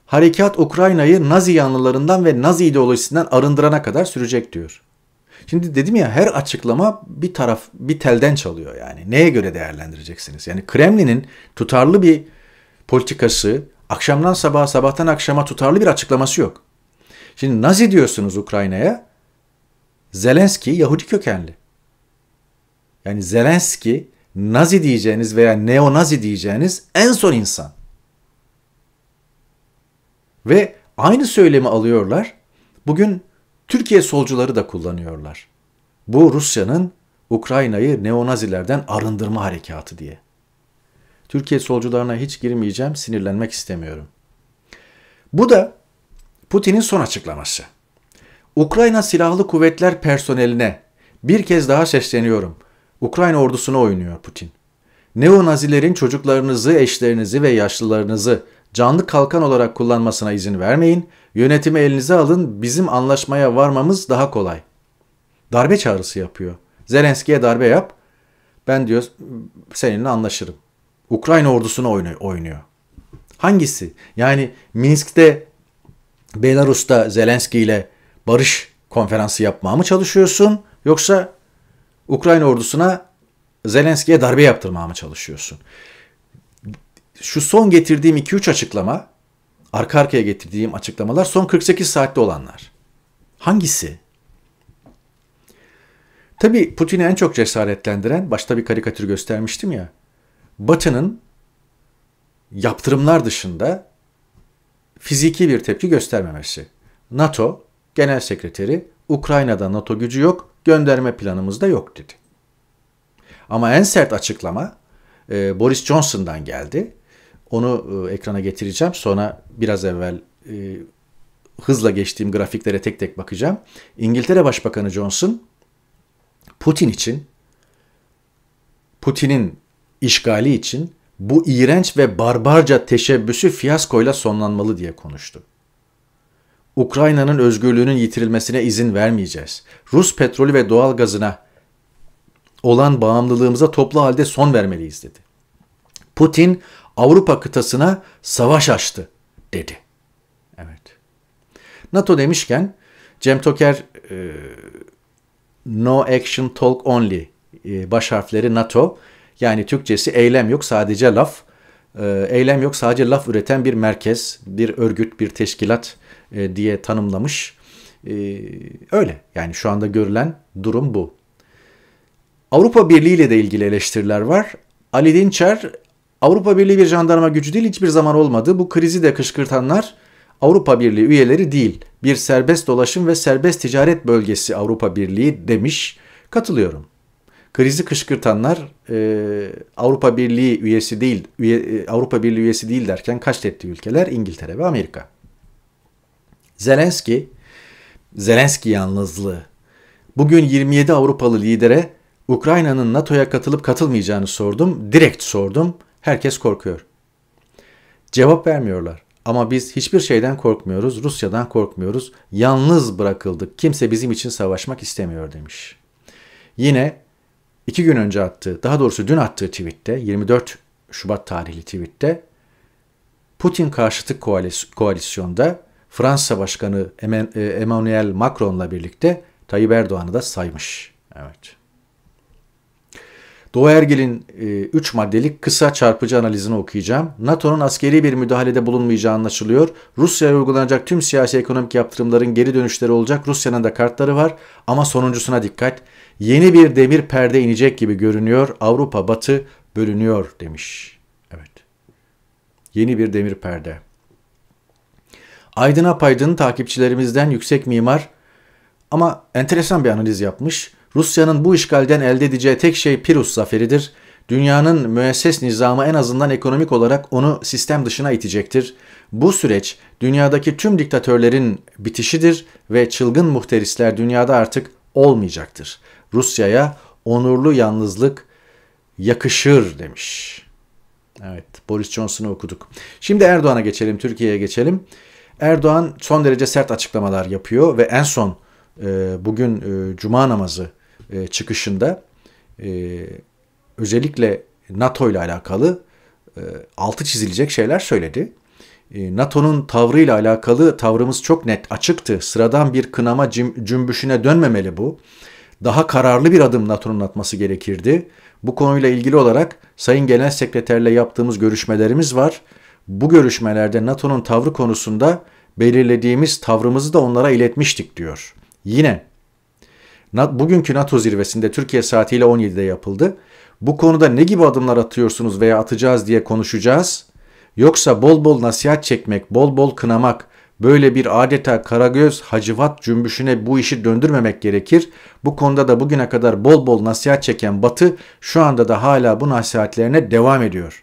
harekat Ukrayna'yı Nazi yanlılarından ve Nazi ideolojisinden arındırana kadar sürecek diyor. Şimdi dedim ya her açıklama bir taraf bir telden çalıyor yani. Neye göre değerlendireceksiniz? Yani Kremlin'in tutarlı bir politikası, akşamdan sabaha, sabahtan akşama tutarlı bir açıklaması yok. Şimdi Nazi diyorsunuz Ukrayna'ya. Zelenski Yahudi kökenli. Yani Zelenski Nazi diyeceğiniz veya neo-Nazi diyeceğiniz en son insan. Ve aynı söylemi alıyorlar. Bugün Türkiye solcuları da kullanıyorlar. Bu Rusya'nın Ukrayna'yı neonazilerden arındırma harekatı diye. Türkiye solcularına hiç girmeyeceğim, sinirlenmek istemiyorum. Bu da Putin'in son açıklaması. Ukrayna Silahlı Kuvvetler personeline bir kez daha sesleniyorum. Ukrayna ordusuna oynuyor Putin. Neonazilerin çocuklarınızı, eşlerinizi ve yaşlılarınızı canlı kalkan olarak kullanmasına izin vermeyin, yönetimi elinize alın, bizim anlaşmaya varmamız daha kolay. Darbe çağrısı yapıyor. Zelenski'ye darbe yap, ben diyor seninle anlaşırım. Ukrayna ordusunu oynuyor. Hangisi? Yani Minsk'te Belarus'ta Zelenski ile barış konferansı yapmaya mı çalışıyorsun yoksa Ukrayna ordusuna Zelenski'ye darbe yaptırmaya mı çalışıyorsun? şu son getirdiğim 2-3 açıklama, arka arkaya getirdiğim açıklamalar son 48 saatte olanlar. Hangisi? Tabi Putin'i en çok cesaretlendiren, başta bir karikatür göstermiştim ya, Batı'nın yaptırımlar dışında fiziki bir tepki göstermemesi. NATO Genel Sekreteri Ukrayna'da NATO gücü yok, gönderme planımız da yok dedi. Ama en sert açıklama e, Boris Johnson'dan geldi. Onu e, ekrana getireceğim. Sonra biraz evvel e, hızla geçtiğim grafiklere tek tek bakacağım. İngiltere Başbakanı Johnson Putin için Putin'in işgali için bu iğrenç ve barbarca teşebbüsü fiyaskoyla sonlanmalı diye konuştu. Ukrayna'nın özgürlüğünün yitirilmesine izin vermeyeceğiz. Rus petrolü ve doğal gazına olan bağımlılığımıza toplu halde son vermeliyiz dedi. Putin Avrupa kıtasına savaş açtı dedi. Evet. NATO demişken Cem Toker e, No Action Talk Only e, baş harfleri NATO yani Türkçesi eylem yok sadece laf. E, eylem yok sadece laf üreten bir merkez, bir örgüt, bir teşkilat e, diye tanımlamış. E, öyle yani şu anda görülen durum bu. Avrupa Birliği ile de ilgili eleştiriler var. Ali Dinçer Avrupa Birliği bir jandarma gücü değil hiçbir zaman olmadı. Bu krizi de kışkırtanlar Avrupa Birliği üyeleri değil. Bir serbest dolaşım ve serbest ticaret bölgesi Avrupa Birliği demiş. Katılıyorum. Krizi kışkırtanlar e, Avrupa Birliği üyesi değil, üye, e, Avrupa Birliği üyesi değil derken kastettiği ülkeler İngiltere ve Amerika. Zelenski, Zelenski yalnızlığı. Bugün 27 Avrupalı lidere Ukrayna'nın NATO'ya katılıp katılmayacağını sordum. Direkt sordum. Herkes korkuyor. Cevap vermiyorlar. Ama biz hiçbir şeyden korkmuyoruz, Rusya'dan korkmuyoruz. Yalnız bırakıldık. Kimse bizim için savaşmak istemiyor demiş. Yine iki gün önce attığı, daha doğrusu dün attığı tweette, 24 Şubat tarihli tweette Putin karşıtı koalisyonda Fransa Başkanı e, Emmanuel Macron'la birlikte Tayyip Erdoğan'ı da saymış. Evet. Doğu Ergel'in 3 e, maddelik kısa çarpıcı analizini okuyacağım. NATO'nun askeri bir müdahalede bulunmayacağı anlaşılıyor. Rusya'ya uygulanacak tüm siyasi ekonomik yaptırımların geri dönüşleri olacak. Rusya'nın da kartları var ama sonuncusuna dikkat. Yeni bir demir perde inecek gibi görünüyor. Avrupa batı bölünüyor demiş. Evet. Yeni bir demir perde. Aydın Apaydın takipçilerimizden yüksek mimar ama enteresan bir analiz yapmış. Rusya'nın bu işgalden elde edeceği tek şey Pirus zaferidir. Dünyanın müesses nizamı en azından ekonomik olarak onu sistem dışına itecektir. Bu süreç dünyadaki tüm diktatörlerin bitişidir ve çılgın muhterisler dünyada artık olmayacaktır. Rusya'ya onurlu yalnızlık yakışır demiş. Evet Boris Johnson'u okuduk. Şimdi Erdoğan'a geçelim, Türkiye'ye geçelim. Erdoğan son derece sert açıklamalar yapıyor ve en son e, bugün e, cuma namazı e, çıkışında e, özellikle NATO ile alakalı e, altı çizilecek şeyler söyledi. E, NATO'nun tavrıyla alakalı tavrımız çok net, açıktı. Sıradan bir kınama cümbüşüne dönmemeli bu. Daha kararlı bir adım NATO'nun atması gerekirdi. Bu konuyla ilgili olarak Sayın Genel Sekreterle yaptığımız görüşmelerimiz var. Bu görüşmelerde NATO'nun tavrı konusunda belirlediğimiz tavrımızı da onlara iletmiştik diyor. Yine bugünkü NATO zirvesinde Türkiye saatiyle 17'de yapıldı. Bu konuda ne gibi adımlar atıyorsunuz veya atacağız diye konuşacağız. Yoksa bol bol nasihat çekmek, bol bol kınamak, böyle bir adeta Karagöz Hacivat cümbüşüne bu işi döndürmemek gerekir. Bu konuda da bugüne kadar bol bol nasihat çeken Batı şu anda da hala bu nasihatlerine devam ediyor.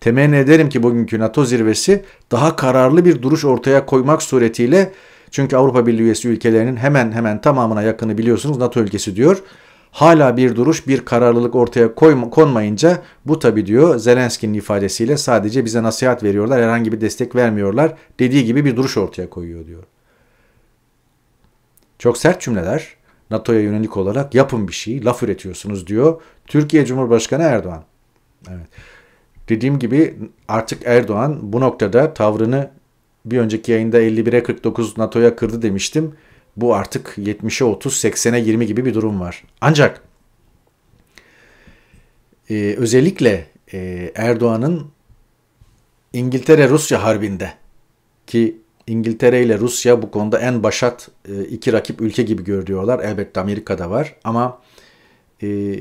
Temenni ederim ki bugünkü NATO zirvesi daha kararlı bir duruş ortaya koymak suretiyle çünkü Avrupa Birliği üyesi ülkelerinin hemen hemen tamamına yakını biliyorsunuz NATO ülkesi diyor. Hala bir duruş, bir kararlılık ortaya koyma, konmayınca bu tabii diyor Zelenski'nin ifadesiyle sadece bize nasihat veriyorlar, herhangi bir destek vermiyorlar dediği gibi bir duruş ortaya koyuyor diyor. Çok sert cümleler NATO'ya yönelik olarak yapın bir şey, laf üretiyorsunuz diyor Türkiye Cumhurbaşkanı Erdoğan. Evet. Dediğim gibi artık Erdoğan bu noktada tavrını bir önceki yayında 51'e 49 NATO'ya kırdı demiştim. Bu artık 70'e 30, 80'e 20 gibi bir durum var. Ancak e, özellikle e, Erdoğan'ın İngiltere-Rusya harbinde ki İngiltere ile Rusya bu konuda en başat e, iki rakip ülke gibi görüyorlar. Elbette Amerika'da var ama e,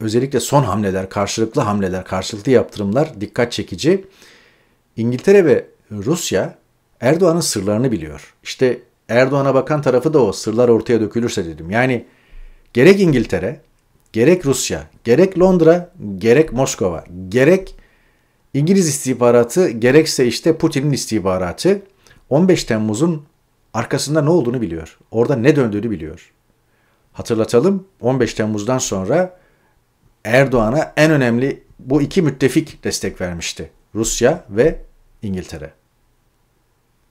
özellikle son hamleler, karşılıklı hamleler, karşılıklı yaptırımlar dikkat çekici. İngiltere ve Rusya Erdoğan'ın sırlarını biliyor. İşte Erdoğan'a bakan tarafı da o sırlar ortaya dökülürse dedim. Yani gerek İngiltere, gerek Rusya, gerek Londra, gerek Moskova, gerek İngiliz istihbaratı, gerekse işte Putin'in istihbaratı 15 Temmuz'un arkasında ne olduğunu biliyor. Orada ne döndüğünü biliyor. Hatırlatalım 15 Temmuz'dan sonra Erdoğan'a en önemli bu iki müttefik destek vermişti. Rusya ve İngiltere.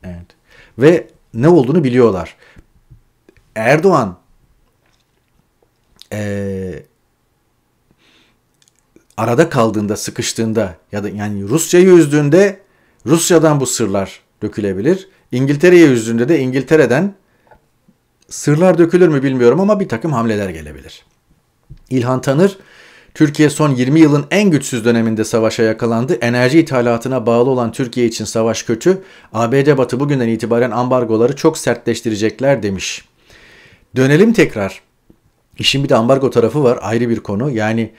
Evet. Ve ne olduğunu biliyorlar. Erdoğan e, arada kaldığında, sıkıştığında ya da yani Rusya'yı üzdüğünde Rusya'dan bu sırlar dökülebilir. İngiltere'ye üzdüğünde de İngiltere'den sırlar dökülür mü bilmiyorum ama bir takım hamleler gelebilir. İlhan Tanır Türkiye son 20 yılın en güçsüz döneminde savaşa yakalandı. Enerji ithalatına bağlı olan Türkiye için savaş kötü. ABD Batı bugünden itibaren ambargoları çok sertleştirecekler demiş. Dönelim tekrar. İşin bir de ambargo tarafı var ayrı bir konu. Yani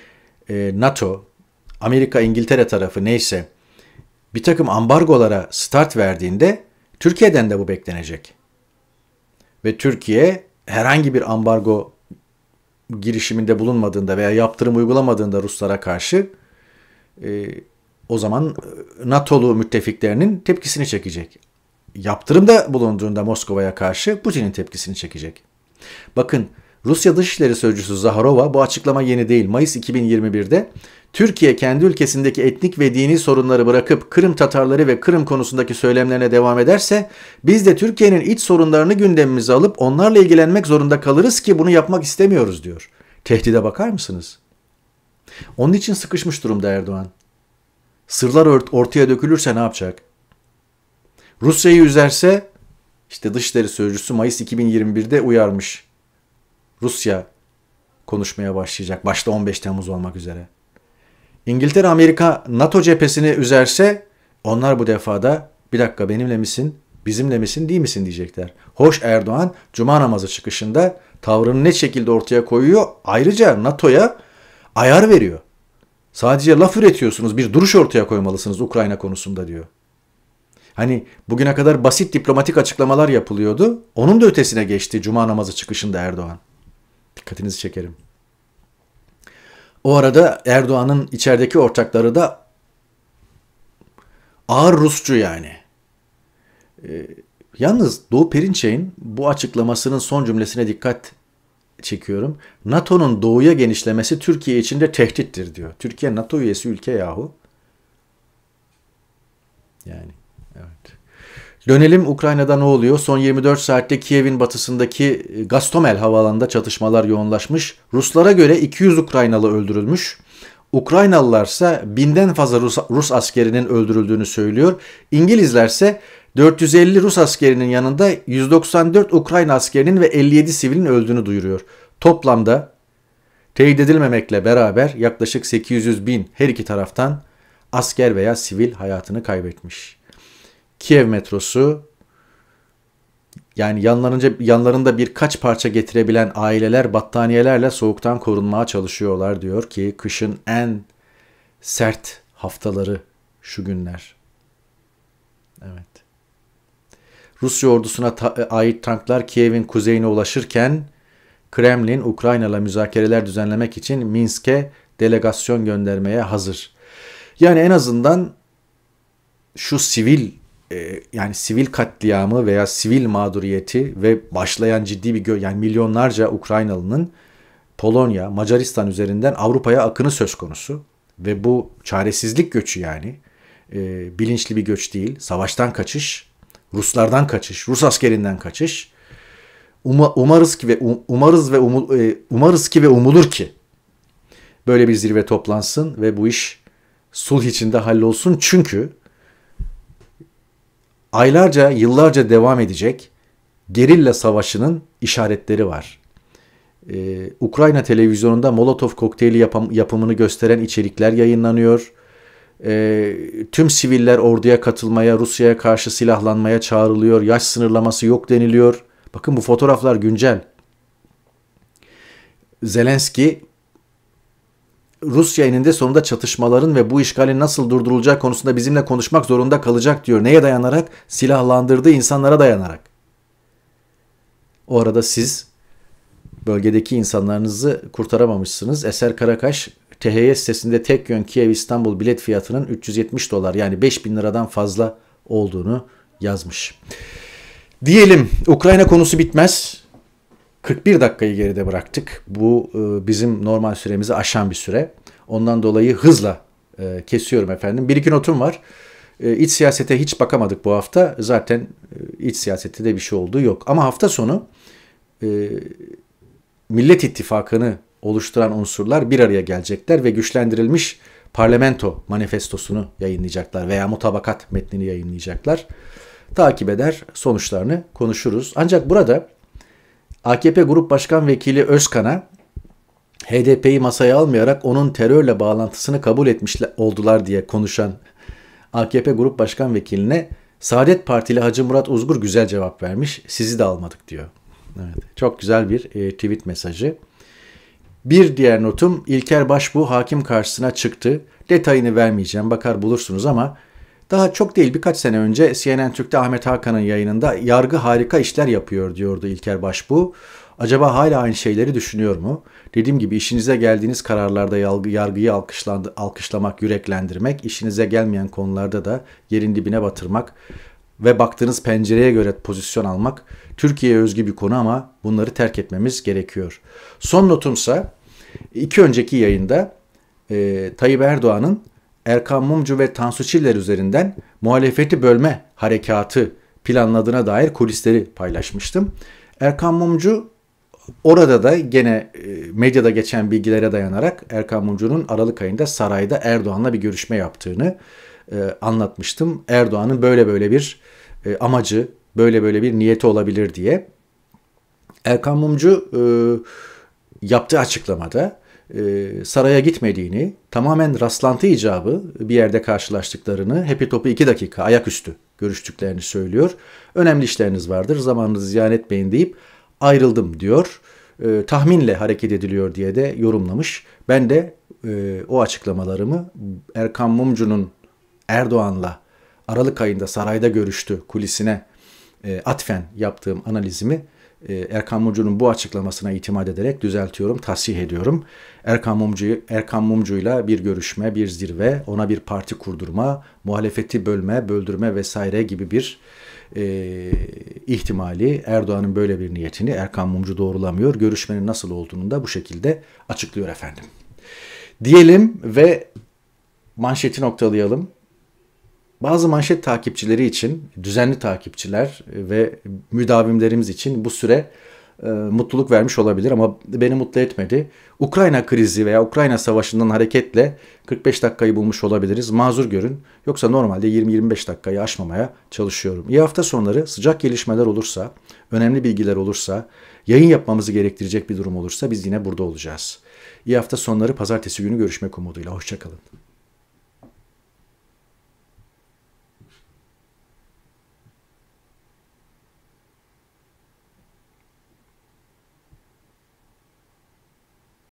e, NATO, Amerika, İngiltere tarafı neyse bir takım ambargolara start verdiğinde Türkiye'den de bu beklenecek. Ve Türkiye herhangi bir ambargo girişiminde bulunmadığında veya yaptırım uygulamadığında Ruslara karşı e, o zaman e, NATO'lu müttefiklerinin tepkisini çekecek. Yaptırımda bulunduğunda Moskova'ya karşı Putin'in tepkisini çekecek. Bakın Rusya Dışişleri Sözcüsü Zaharova bu açıklama yeni değil. Mayıs 2021'de Türkiye kendi ülkesindeki etnik ve dini sorunları bırakıp Kırım Tatarları ve Kırım konusundaki söylemlerine devam ederse biz de Türkiye'nin iç sorunlarını gündemimize alıp onlarla ilgilenmek zorunda kalırız ki bunu yapmak istemiyoruz diyor. Tehdide bakar mısınız? Onun için sıkışmış durumda Erdoğan. Sırlar ört ortaya dökülürse ne yapacak? Rusya'yı üzerse işte Dışişleri Sözcüsü Mayıs 2021'de uyarmış. Rusya konuşmaya başlayacak. Başta 15 Temmuz olmak üzere. İngiltere Amerika NATO cephesini üzerse onlar bu defada bir dakika benimle misin, bizimle misin, değil misin diyecekler. Hoş Erdoğan cuma namazı çıkışında tavrını ne şekilde ortaya koyuyor? Ayrıca NATO'ya ayar veriyor. Sadece laf üretiyorsunuz, bir duruş ortaya koymalısınız Ukrayna konusunda diyor. Hani bugüne kadar basit diplomatik açıklamalar yapılıyordu. Onun da ötesine geçti cuma namazı çıkışında Erdoğan. Dikkatinizi çekerim. O arada Erdoğan'ın içerideki ortakları da ağır Rusçu yani. Ee, yalnız Doğu Perinçek'in bu açıklamasının son cümlesine dikkat çekiyorum. NATO'nun doğuya genişlemesi Türkiye için de tehdittir diyor. Türkiye NATO üyesi ülke yahu. Yani evet. Dönelim Ukrayna'da ne oluyor? Son 24 saatte Kiev'in batısındaki e, Gastomel havaalanında çatışmalar yoğunlaşmış. Ruslara göre 200 Ukraynalı öldürülmüş. ise binden fazla Rus, Rus askerinin öldürüldüğünü söylüyor. İngilizler ise 450 Rus askerinin yanında 194 Ukrayna askerinin ve 57 sivilin öldüğünü duyuruyor. Toplamda teyit edilmemekle beraber yaklaşık 800 bin her iki taraftan asker veya sivil hayatını kaybetmiş. Kiev metrosu yani yanlarınca, yanlarında birkaç parça getirebilen aileler battaniyelerle soğuktan korunmaya çalışıyorlar diyor ki kışın en sert haftaları şu günler. Evet. Rusya ordusuna ta- e, ait tanklar Kiev'in kuzeyine ulaşırken Kremlin Ukrayna'la müzakereler düzenlemek için Minsk'e delegasyon göndermeye hazır. Yani en azından şu sivil e, yani sivil katliamı veya sivil mağduriyeti ve başlayan ciddi bir gö, yani milyonlarca Ukraynalının Polonya, Macaristan üzerinden Avrupa'ya akını söz konusu ve bu çaresizlik göçü yani e, bilinçli bir göç değil, savaştan kaçış, Ruslardan kaçış, Rus askerinden kaçış. Uma, umarız ki ve um, umarız ve umul, e, umarız ki ve umulur ki böyle bir zirve toplansın ve bu iş sulh içinde hallolsun çünkü aylarca, yıllarca devam edecek gerilla savaşının işaretleri var. Ee, Ukrayna televizyonunda Molotov kokteyli yapam, yapımını gösteren içerikler yayınlanıyor. Ee, tüm siviller orduya katılmaya, Rusya'ya karşı silahlanmaya çağrılıyor. Yaş sınırlaması yok deniliyor. Bakın bu fotoğraflar güncel. Zelenski Rusya eninde sonunda çatışmaların ve bu işgalin nasıl durdurulacağı konusunda bizimle konuşmak zorunda kalacak diyor. Neye dayanarak? Silahlandırdığı insanlara dayanarak. O arada siz bölgedeki insanlarınızı kurtaramamışsınız. Eser Karakaş THY sitesinde tek yön Kiev İstanbul bilet fiyatının 370 dolar yani 5000 liradan fazla olduğunu yazmış. Diyelim Ukrayna konusu bitmez. 41 dakikayı geride bıraktık. Bu e, bizim normal süremizi aşan bir süre. Ondan dolayı hızla e, kesiyorum efendim. Bir iki notum var. E, iç siyasete hiç bakamadık bu hafta. Zaten iç siyasette de bir şey olduğu yok. Ama hafta sonu Millet İttifakı'nı oluşturan unsurlar bir araya gelecekler ve güçlendirilmiş parlamento manifestosunu yayınlayacaklar veya mutabakat metnini yayınlayacaklar. Takip eder, sonuçlarını konuşuruz. Ancak burada AKP Grup Başkan Vekili Özkan'a HDP'yi masaya almayarak onun terörle bağlantısını kabul etmişler oldular diye konuşan AKP Grup Başkan Vekiline Saadet Partili Hacı Murat Uzgur güzel cevap vermiş. Sizi de almadık diyor. Evet, çok güzel bir e, tweet mesajı. Bir diğer notum İlker Başbu hakim karşısına çıktı. Detayını vermeyeceğim bakar bulursunuz ama daha çok değil birkaç sene önce CNN Türk'te Ahmet Hakan'ın yayınında yargı harika işler yapıyor diyordu İlker Başbuğ. Acaba hala aynı şeyleri düşünüyor mu? Dediğim gibi işinize geldiğiniz kararlarda yargıyı alkışlamak, yüreklendirmek, işinize gelmeyen konularda da yerin dibine batırmak ve baktığınız pencereye göre pozisyon almak Türkiye'ye özgü bir konu ama bunları terk etmemiz gerekiyor. Son notumsa iki önceki yayında e, Tayyip Erdoğan'ın Erkan Mumcu ve Tansu Çiller üzerinden muhalefeti bölme harekatı planladığına dair kulisleri paylaşmıştım. Erkan Mumcu orada da gene e, medyada geçen bilgilere dayanarak Erkan Mumcu'nun Aralık ayında sarayda Erdoğan'la bir görüşme yaptığını e, anlatmıştım. Erdoğan'ın böyle böyle bir e, amacı, böyle böyle bir niyeti olabilir diye. Erkan Mumcu yaptığı açıklamada e, saraya gitmediğini, tamamen rastlantı icabı bir yerde karşılaştıklarını, hepi topu iki dakika ayaküstü görüştüklerini söylüyor. Önemli işleriniz vardır, zamanınızı ziyan etmeyin deyip ayrıldım diyor. E, tahminle hareket ediliyor diye de yorumlamış. Ben de e, o açıklamalarımı Erkan Mumcu'nun Erdoğan'la Aralık ayında sarayda görüştü kulisine e, atfen yaptığım analizimi ee, Erkan Mumcu'nun bu açıklamasına itimat ederek düzeltiyorum, tasih ediyorum. Erkan Mumcu Erkan Mumcu'yla bir görüşme, bir zirve, ona bir parti kurdurma, muhalefeti bölme, böldürme vesaire gibi bir e, ihtimali Erdoğan'ın böyle bir niyetini Erkan Mumcu doğrulamıyor. Görüşmenin nasıl olduğunu da bu şekilde açıklıyor efendim. Diyelim ve manşeti noktalayalım. Bazı manşet takipçileri için, düzenli takipçiler ve müdavimlerimiz için bu süre e, mutluluk vermiş olabilir ama beni mutlu etmedi. Ukrayna krizi veya Ukrayna savaşından hareketle 45 dakikayı bulmuş olabiliriz. Mazur görün. Yoksa normalde 20-25 dakikayı aşmamaya çalışıyorum. İyi hafta sonları sıcak gelişmeler olursa, önemli bilgiler olursa, yayın yapmamızı gerektirecek bir durum olursa biz yine burada olacağız. İyi hafta sonları pazartesi günü görüşmek umuduyla. Hoşçakalın.